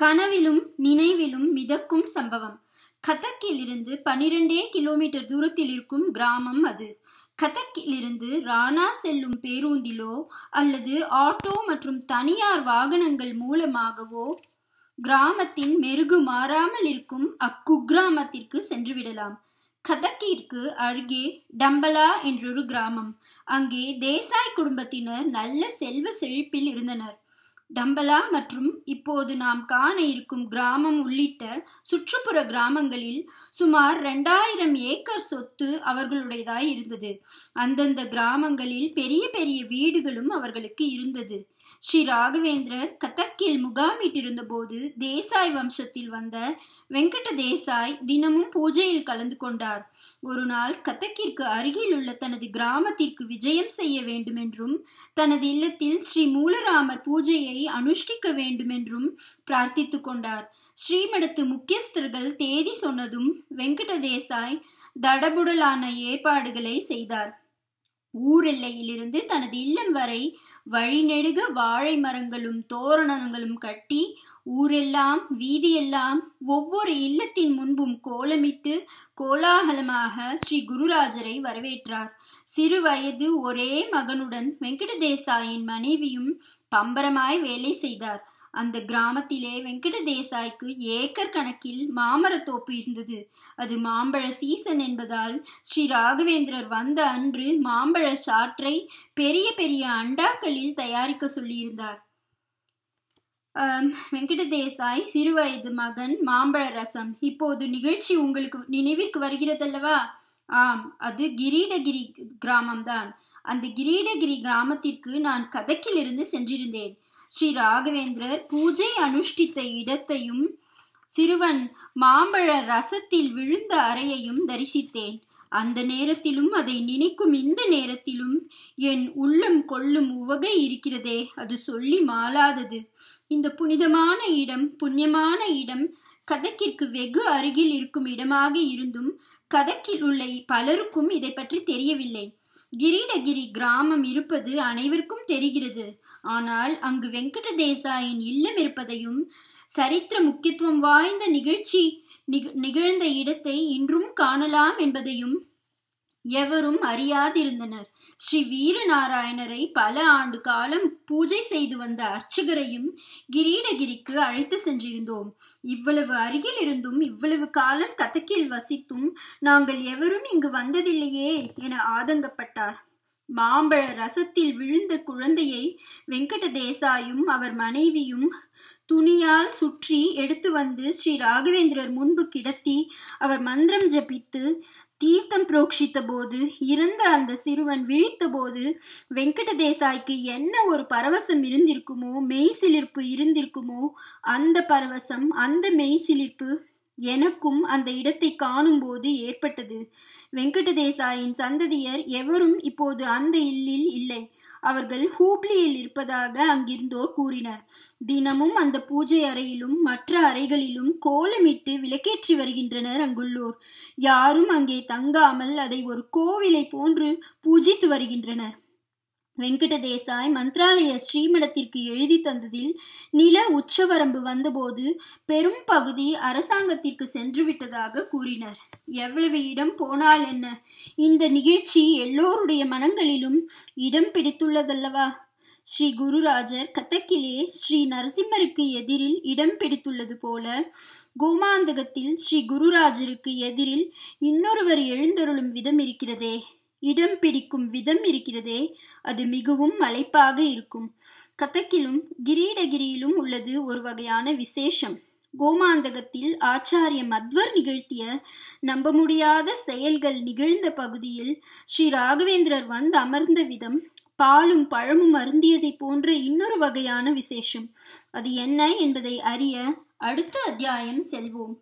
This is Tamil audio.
கனவிலும் நினைவிலும் மிதக்கும் சம்பவம் கதக்கிலிருந்து பனிரெண்டே கிலோமீட்டர் தூரத்தில் இருக்கும் கிராமம் அது கதக்கிலிருந்து ராணா செல்லும் பேருந்திலோ அல்லது ஆட்டோ மற்றும் தனியார் வாகனங்கள் மூலமாகவோ கிராமத்தின் மெருகு மாறாமல் இருக்கும் அக்குக்கிராமத்திற்கு சென்றுவிடலாம் கதக்கிற்கு அருகே டம்பலா என்றொரு கிராமம் அங்கே தேசாய் குடும்பத்தினர் நல்ல செல்வ செழிப்பில் இருந்தனர் டம்பலா மற்றும் இப்போது நாம் காண இருக்கும் கிராமம் உள்ளிட்ட சுற்றுப்புற கிராமங்களில் சுமார் ரெண்டாயிரம் ஏக்கர் சொத்து அவர்களுடையதாய் இருந்தது அந்தந்த கிராமங்களில் பெரிய பெரிய வீடுகளும் அவர்களுக்கு இருந்தது ஸ்ரீ ராகவேந்திரர் கதக்கில் முகாமிட்டிருந்த போது தேசாய் வம்சத்தில் வந்த வெங்கட தேசாய் தினமும் பூஜையில் கலந்து கொண்டார் ஒரு நாள் கதக்கிற்கு அருகில் உள்ள தனது கிராமத்திற்கு விஜயம் செய்ய வேண்டுமென்றும் தனது இல்லத்தில் ஸ்ரீ மூலராமர் பூஜையை அனுஷ்டிக்க வேண்டுமென்றும் பிரார்த்தித்து கொண்டார் ஸ்ரீமடத்து முக்கியஸ்தர்கள் தேதி சொன்னதும் வெங்கட தேசாய் தடபுடலான ஏற்பாடுகளை செய்தார் ஊரெல்லையிலிருந்து தனது இல்லம் வரை வழிநெடுக வாழை மரங்களும் தோரணங்களும் கட்டி ஊரெல்லாம் வீதியெல்லாம் ஒவ்வொரு இல்லத்தின் முன்பும் கோலமிட்டு கோலாகலமாக ஸ்ரீ குருராஜரை வரவேற்றார் சிறு வயது ஒரே மகனுடன் வெங்கடதேசாயின் மனைவியும் பம்பரமாய் வேலை செய்தார் அந்த கிராமத்திலே வெங்கட தேசாய்க்கு ஏக்கர் கணக்கில் மாமரத்தோப்பு தோப்பு இருந்தது அது மாம்பழ சீசன் என்பதால் ஸ்ரீ ராகவேந்திரர் வந்த அன்று மாம்பழ சாற்றை பெரிய பெரிய அண்டாக்களில் தயாரிக்க சொல்லியிருந்தார் வெங்கட தேசாய் சிறுவயது மகன் மாம்பழ ரசம் இப்போது நிகழ்ச்சி உங்களுக்கு நினைவிற்கு வருகிறதல்லவா ஆம் அது கிரீடகிரி கிராமம்தான் அந்த கிரீடகிரி கிராமத்திற்கு நான் கதக்கிலிருந்து சென்றிருந்தேன் ஸ்ரீ ராகவேந்திரர் பூஜை அனுஷ்டித்த இடத்தையும் சிறுவன் மாம்பழ ரசத்தில் விழுந்த அறையையும் தரிசித்தேன் அந்த நேரத்திலும் அதை நினைக்கும் இந்த நேரத்திலும் என் உள்ளம் கொள்ளும் உவகை இருக்கிறதே அது சொல்லி மாளாதது இந்த புனிதமான இடம் புண்ணியமான இடம் கதக்கிற்கு வெகு அருகில் இருக்கும் இடமாக இருந்தும் கதக்கில் உள்ள பலருக்கும் இதை பற்றி தெரியவில்லை கிரீடகிரி கிராமம் இருப்பது அனைவருக்கும் தெரிகிறது ஆனால் அங்கு வெங்கட தேசாயின் இல்லம் இருப்பதையும் சரித்திர முக்கியத்துவம் வாய்ந்த நிகழ்ச்சி நிகழ்ந்த இடத்தை இன்றும் காணலாம் என்பதையும் எவரும் அறியாதிருந்தனர் ஸ்ரீ வீரநாராயணரை பல ஆண்டு காலம் பூஜை செய்து வந்த அர்ச்சகரையும் கிரீடகிரிக்கு அழைத்து சென்றிருந்தோம் இவ்வளவு அருகில் இருந்தும் இவ்வளவு காலம் கதக்கில் வசித்தும் நாங்கள் எவரும் இங்கு வந்ததில்லையே என ஆதங்கப்பட்டார் மாம்பழ ரசத்தில் விழுந்த குழந்தையை வெங்கட தேசாயும் அவர் மனைவியும் துணியால் சுற்றி எடுத்து வந்து ஸ்ரீ ராகவேந்திரர் முன்பு கிடத்தி அவர் மந்திரம் ஜபித்து தீர்த்தம் புரோக்ஷித்த போது இருந்த அந்த சிறுவன் விழித்த போது வெங்கட தேசாய்க்கு என்ன ஒரு பரவசம் இருந்திருக்குமோ மெய் சிலிர்ப்பு இருந்திருக்குமோ அந்த பரவசம் அந்த மெய் சிலிர்ப்பு எனக்கும் அந்த இடத்தை காணும்போது ஏற்பட்டது வெங்கடதேசாயின் சந்ததியர் எவரும் இப்போது அந்த இல்லில் இல்லை அவர்கள் ஹூப்ளியில் இருப்பதாக அங்கிருந்தோர் கூறினர் தினமும் அந்த பூஜை அறையிலும் மற்ற அறைகளிலும் கோலமிட்டு விளக்கேற்றி வருகின்றனர் அங்குள்ளோர் யாரும் அங்கே தங்காமல் அதை ஒரு கோவிலை போன்று பூஜித்து வருகின்றனர் வெங்கட தேசாய் மந்திராலய ஸ்ரீமடத்திற்கு எழுதி தந்ததில் நில உச்சவரம்பு வந்தபோது பெரும் பகுதி அரசாங்கத்திற்கு சென்றுவிட்டதாக கூறினர் எவ்வளவு இடம் போனால் என்ன இந்த நிகழ்ச்சி எல்லோருடைய மனங்களிலும் இடம் பிடித்துள்ளதல்லவா ஸ்ரீ குருராஜர் கதக்கிலே ஸ்ரீ நரசிம்மருக்கு எதிரில் இடம் பிடித்துள்ளது போல கோமாந்தகத்தில் ஸ்ரீ குருராஜருக்கு எதிரில் இன்னொருவர் எழுந்தருளும் விதம் இருக்கிறதே இடம் பிடிக்கும் விதம் இருக்கிறதே அது மிகவும் மலைப்பாக இருக்கும் கதக்கிலும் கிரீடகிரியிலும் உள்ளது ஒரு வகையான விசேஷம் கோமாந்தகத்தில் ஆச்சாரிய மத்வர் நிகழ்த்திய நம்ப முடியாத செயல்கள் நிகழ்ந்த பகுதியில் ஸ்ரீ ராகவேந்திரர் வந்து அமர்ந்த விதம் பாலும் பழமும் அருந்தியதை போன்ற இன்னொரு வகையான விசேஷம் அது என்ன என்பதை அறிய அடுத்த அத்தியாயம் செல்வோம்